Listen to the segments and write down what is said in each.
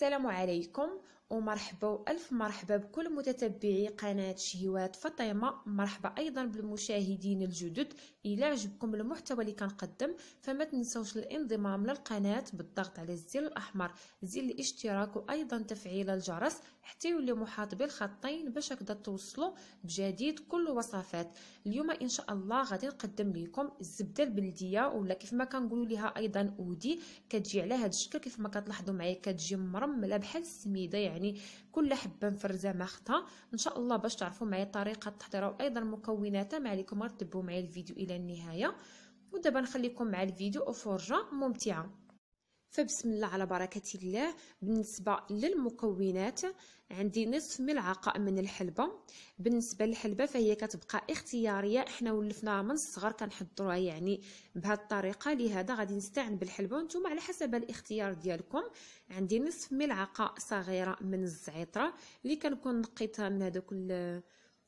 السلام عليكم ومرحبا وألف مرحبا بكل متتبعي قناة شهوات فاطمة مرحبا أيضا بالمشاهدين الجدد إلا عجبكم المحتوى اللي كنقدم فما تنسوش الانضمام للقناة بالضغط على الزر الأحمر زر الاشتراك وأيضا تفعيل الجرس حتى يولي محاط بالخطين باش هكذا توصلوا بجديد كل وصفات اليوم إن شاء الله غادي نقدم لكم الزبدة البلدية ولا كيف ما كنقولوا لها أيضا أودي كتجي على هذا الشكل كيف ما كتلاحظوا معايا كتجي مرملة بحال السميدة يعني يعني كل حبه مفرزه ماخذها ان شاء الله باش تعرفوا معايا طريقه تحضيرها وايضا مكوناتها ما عليكم تبعوا معايا الفيديو الى النهايه ودابا نخليكم مع الفيديو وفرجه ممتعه فبسم الله على بركة الله بالنسبة للمكونات عندي نصف ملعقة من الحلبة بالنسبة للحلبة فهي كتبقى اختيارية احنا ولفناها من الصغر كنحضروها يعني بهذه الطريقة لهذا غادي نستعن بالحلبة وانتم على حسب الاختيار ديالكم عندي نصف ملعقة صغيرة من الزعترة اللي كنكون نقيتها من كل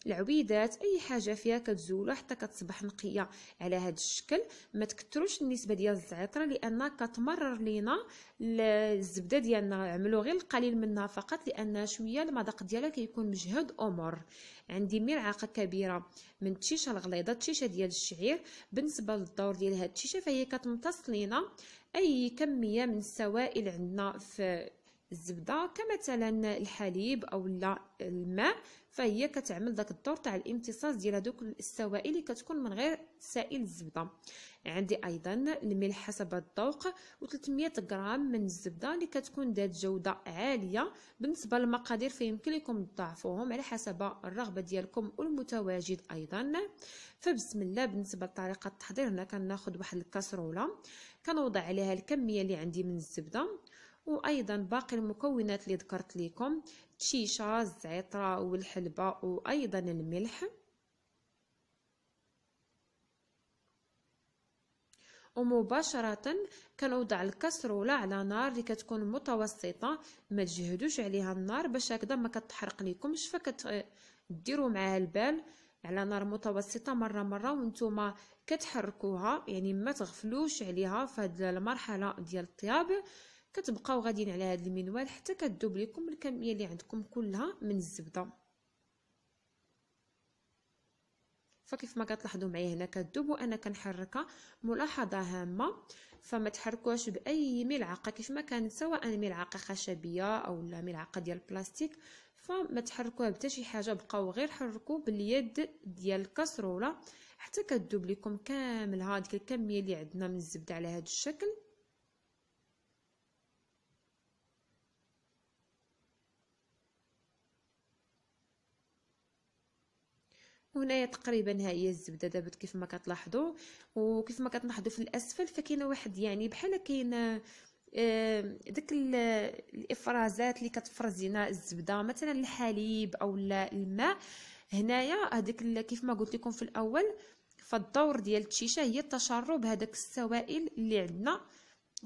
العبيدات اي حاجه فيها كتزولو حتى كتصبح نقيه على هذا الشكل ما تكثروش النسبه ديال الزعتر لان كتمرر لينا الزبده ديالنا عملوا غير القليل منها فقط لان شويه المذاق ديالها كيكون مجهد امر عندي ملعقه كبيره من التشيشه الغليظه التشيشه ديال الشعير بالنسبه للدور ديال هاد التشيشه فهي كتمتص لينا اي كميه من السوائل عندنا في الزبده كمثلا الحليب او الماء فهي كتعمل داك الدور تاع الامتصاص ديال هذوك السوائل اللي كتكون من غير سائل الزبده عندي ايضا الملح حسب الذوق و300 غرام من الزبده اللي كتكون ذات جوده عاليه بالنسبه للمقادير فيمكن لكم تضاعفوهم على حسب الرغبه ديالكم والمتواجد ايضا فبسم الله بالنسبه لطريقه التحضير هنا كناخد واحد الكاسروله كنوضع عليها الكميه اللي عندي من الزبده وايضا باقي المكونات اللي ذكرت لكم التشيشه الزعتره والحلبه وايضا الملح ومباشرة كنوضع الكسرولة على نار اللي كتكون متوسطة ما تجهدوش عليها النار باش هكذا ما كتحرق لكمش فكتديروا معها البال على نار متوسطة مرة مرة وانتم كتحركوها يعني ما تغفلوش عليها في المرحلة ديال الطياب كتبقاو غاديين على هذا المنوال حتى كتذوب لكم الكميه اللي عندكم كلها من الزبده فكيف ما كتلاحظوا معايا هنا كتذوب وانا كنحركها ملاحظه هامه فما تحركوهاش باي ملعقه كيف ما كانت سواء ملعقه خشبيه او لا ملعقه ديال البلاستيك فما تحركوها حتى شي حاجه بقاو غير حركوا باليد ديال الكسروله حتى كتذوب لكم كامل هذيك الكميه اللي عندنا من الزبده على هذا الشكل هنايا تقريبا ها هي الزبده دابا كيف ما كتلاحظوا وكيف ما كتلاحظوا في الاسفل فكاينه واحد يعني بحال كاين آه، داك الافرازات اللي كتفرز لنا الزبده مثلا الحليب او الماء هنايا هذيك كيف ما قلت لكم في الاول فالدور ديال التشيشه هي تشرب هذاك السوائل اللي عندنا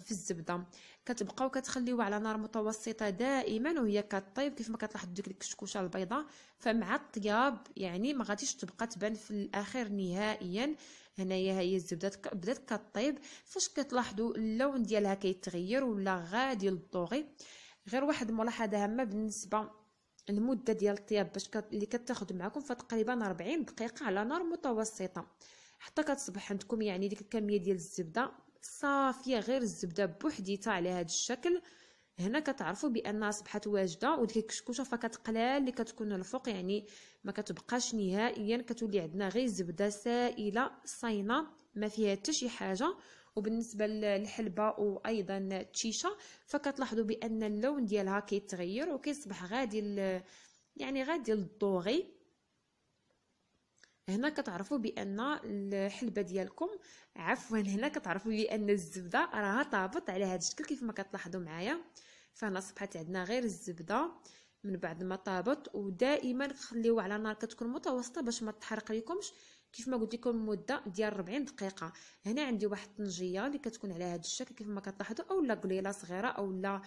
في الزبده كتبقاو كتخليوها على نار متوسطه دائما وهي كطيب كيف ما كتلاحظ ديك الكشكوشه البيضاء فمع الطياب يعني ما غاديش تبقى تبان في الاخر نهائيا هنايا هي الزبده بدات كطيب فاش كتلاحظوا اللون ديالها كيتغير ولا غادي للطوغي غير واحد الملاحظه هامه بالنسبه المده ديال الطياب باش كت... اللي كتاخذ معكم فتقريبا 40 دقيقه على نار متوسطه حتى كتصبح عندكم يعني ديك الكميه ديال الزبده صافيه غير الزبده بوحديتها على هذا الشكل هنا كتعرفوا بانها اصبحت واجده وديك الكشكوشه فكتقلال اللي كتكون الفوق يعني ما كتبقاش نهائيا كتولي عندنا غير زبده سائله صاينه ما فيها حتى شي حاجه وبالنسبه للحلبه وايضا التيشه فكتلاحظوا بان اللون ديالها كيتغير وكيصبح غادي يعني غادي للضوغي هنا كتعرفوا بان الحلبه ديالكم عفوا هنا كتعرفوا بان الزبده راها طابت على هذا الشكل كيف ما كتلاحظوا معايا فهنا صبحت عندنا غير الزبده من بعد ما طابت ودائما خليوه على نار كتكون متوسطه باش ما تحرق لكمش كيف ما قلت لكم مده ديال 40 دقيقه هنا عندي واحد الطنجيه اللي كتكون على هذا الشكل كيف ما كتلاحظوا اولا قليله صغيره اولا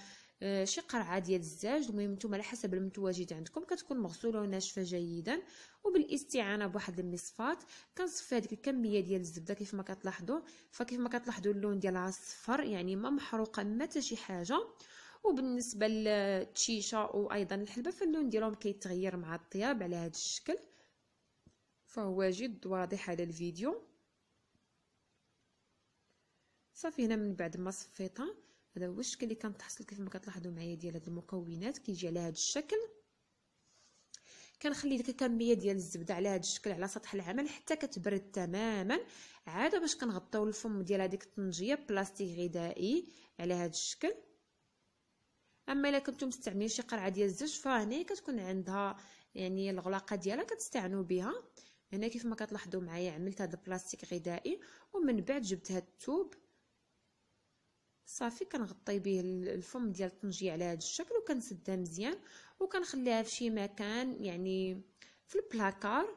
آه، شي قرعه ديال الزاج المهم نتوما على حسب المتواجد عندكم كتكون مغسوله وناشفه جيدا وبالاستعانه بواحد المصفات كنصفي هذيك الكميه ديال الزبده كيف ما كتلاحظوا فكيف ما كتلاحظوا اللون ديالها صفر يعني ما محروقه ما حتى شي حاجه وبالنسبه للتشيشه وايضا الحلبه فاللون ديالهم كيتغير مع الطياب على هذا الشكل فهو جد واضح على الفيديو صافي هنا من بعد ما صفيتها هذا هو الشكل اللي كنتحصل كيف ما كتلاحظوا معايا ديال هاد المكونات كيجي على هاد الشكل كنخلي ديك الكميه ديال الزبده على هذا الشكل على سطح العمل حتى كتبرد تماما عاد باش كنغطيو الفم ديال هذيك الطنجيه بلاستيك غذائي على هذا الشكل اما الا كنتو مستعملين شي قرعه ديال الزج فهنا كتكون عندها يعني الغلاقه ديالها كتستعنوا بها هنا كيف ما كتلاحظوا معايا عملت هذا البلاستيك غذائي ومن بعد جبت هذا التوب صافي كنغطي به الفم ديال الطنجيه على هذا الشكل وكنسدها مزيان وكنخليها في شي مكان يعني في البلاكار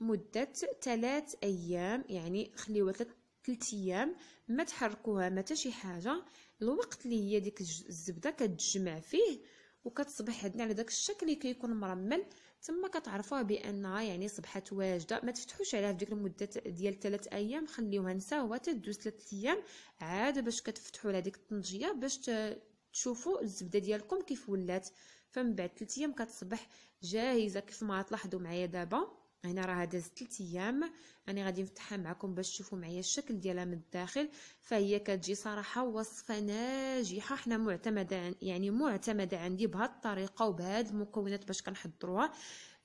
مده 3 ايام يعني خليوها 3 ايام ما تحركوها ما حتى شي حاجه الوقت اللي هي ديك الزبده كتجمع فيه وكتصبح عندنا على داك الشكل اللي كيكون مرمل تما كتعرفوها بانها يعني صبحت واجده ما تفتحوش عليها في ديك المده ديال 3 ايام خليوها نساوها تدوز 3 ايام عاد باش كتفتحوا على ديك الطنجيه باش تشوفوا الزبده ديالكم كيف ولات فمن بعد 3 ايام كتصبح جاهزه كيف ما تلاحظوا معايا دابا هنا راه دازت 3 ايام راني غادي نفتحها معكم باش تشوفوا معايا الشكل ديالها من الداخل فهي كتجي صراحه وصفه ناجحه حنا معتمده يعني معتمده عندي بهاد الطريقه وبهاد المكونات باش كنحضروها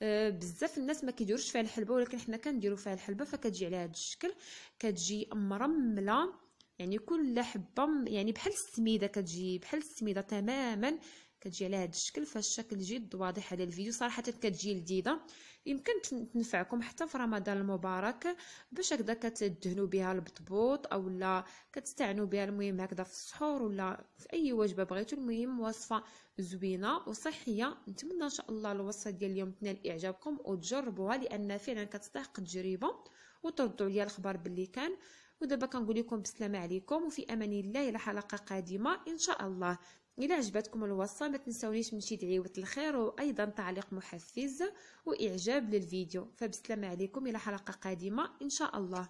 أه، بزاف الناس ما كيديروش فيها الحلبه ولكن حنا كنديرو فيها الحلبه فكتجي على هذا الشكل كتجي مرمله يعني كل حبه يعني بحال السميده كتجي بحال السميده تماما كتجي على هذا الشكل الشكل جد واضح على الفيديو صراحه كتجي لذيذه يمكن تنفعكم حتى في رمضان المبارك باش هكذا كتدهنوا بها البطبوط اولا كتستعنوا بها المهم هكذا في السحور ولا في اي وجبه بغيتو المهم وصفه زوينه وصحيه نتمنى ان شاء الله الوصفه ديال اليوم تنال اعجابكم وتجربوها لان فعلا كتستحق التجربه وتردوا عليا الخبر باللي كان ودابا كنقول لكم بسلامه عليكم وفي امان الله الى حلقه قادمه ان شاء الله الى عجبتكم الوصفه ما تنسونيش من شي دعيوه الخير وايضا تعليق محفز واعجاب للفيديو فبسلامه عليكم الى حلقه قادمه ان شاء الله